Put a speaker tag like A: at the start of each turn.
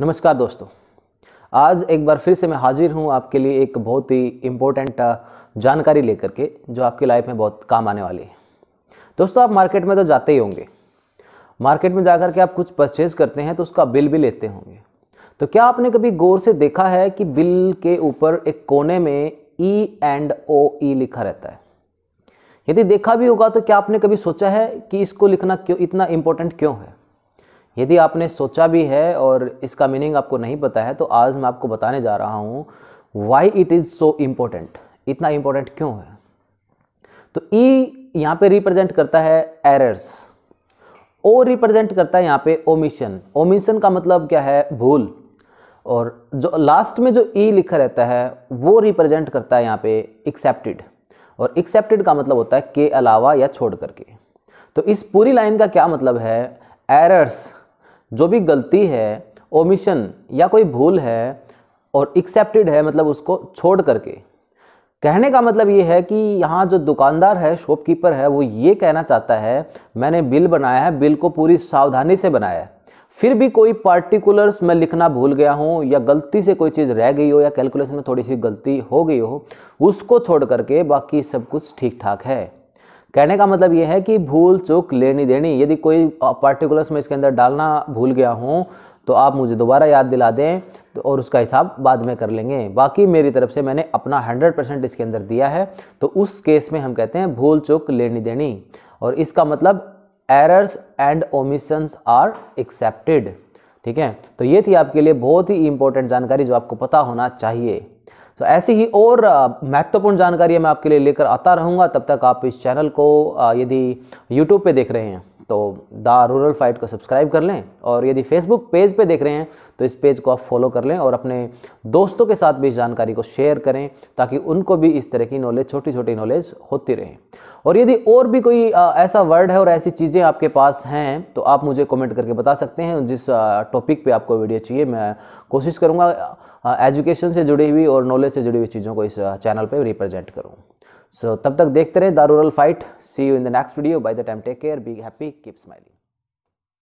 A: नमस्कार दोस्तों आज एक बार फिर से मैं हाजिर हूँ आपके लिए एक बहुत ही इम्पोर्टेंट जानकारी लेकर के जो आपकी लाइफ में बहुत काम आने वाली है दोस्तों आप मार्केट में तो जाते ही होंगे मार्केट में जाकर के आप कुछ परचेज करते हैं तो उसका बिल भी लेते होंगे तो क्या आपने कभी गौर से देखा है कि बिल के ऊपर एक कोने में ई एंड ओ ई लिखा रहता है यदि देखा भी होगा तो क्या आपने कभी सोचा है कि इसको लिखना क्यों इतना इम्पोर्टेंट क्यों है यदि आपने सोचा भी है और इसका मीनिंग आपको नहीं पता है तो आज मैं आपको बताने जा रहा हूँ why it is so important इतना इम्पोर्टेंट क्यों है तो ई e यहाँ पे रिप्रेजेंट करता है एरर्स ओ रिप्रेजेंट करता है यहाँ पे ओमिशन ओमिशन का मतलब क्या है भूल और जो लास्ट में जो ई e लिखा रहता है वो रिप्रेजेंट करता है यहाँ पे एक्सेप्टेड और एक्सेप्टेड का मतलब होता है के अलावा या छोड़ करके तो इस पूरी लाइन का क्या मतलब है एरर्स जो भी गलती है ओमिशन या कोई भूल है और एक्सेप्टेड है मतलब उसको छोड़ करके कहने का मतलब ये है कि यहाँ जो दुकानदार है शॉपकीपर है वो ये कहना चाहता है मैंने बिल बनाया है बिल को पूरी सावधानी से बनाया है फिर भी कोई पार्टिकुलर्स मैं लिखना भूल गया हूँ या गलती से कोई चीज़ रह गई हो या कैलकुलेशन में थोड़ी सी गलती हो गई हो उसको छोड़ करके बाकी सब कुछ ठीक ठाक है कहने का मतलब यह है कि भूल चूक लेनी देनी यदि कोई पार्टिकुलर्स में इसके अंदर डालना भूल गया हूँ तो आप मुझे दोबारा याद दिला दें तो और उसका हिसाब बाद में कर लेंगे बाकी मेरी तरफ से मैंने अपना 100 परसेंट इसके अंदर दिया है तो उस केस में हम कहते हैं भूल चूक लेनी देनी और इसका मतलब errors and omissions are accepted ठीक है तो ये थी आपके लिए बहुत ही इंपॉर्टेंट जानकारी जो आपको पता होना चाहिए तो ऐसी ही और महत्वपूर्ण जानकारी मैं आपके लिए लेकर आता रहूँगा तब तक आप इस चैनल को यदि यूट्यूब पर देख रहे हैं तो द रूरल फाइट को सब्सक्राइब कर लें और यदि फेसबुक पेज पे देख रहे हैं तो इस पेज को आप फॉलो कर लें और अपने दोस्तों के साथ भी इस जानकारी को शेयर करें ताकि उनको भी इस तरह की नॉलेज छोटी छोटी नॉलेज होती रहे और यदि और भी कोई ऐसा वर्ड है और ऐसी चीज़ें आपके पास हैं तो आप मुझे कमेंट करके बता सकते हैं जिस टॉपिक पे आपको वीडियो चाहिए मैं कोशिश करूँगा एजुकेशन से जुड़ी हुई और नॉलेज से जुड़ी हुई चीज़ों को इस चैनल पर रिप्रेजेंट करूँ सो तब तक देखते रहे the rural fight see you in the next video by the time take care be happy keep smiling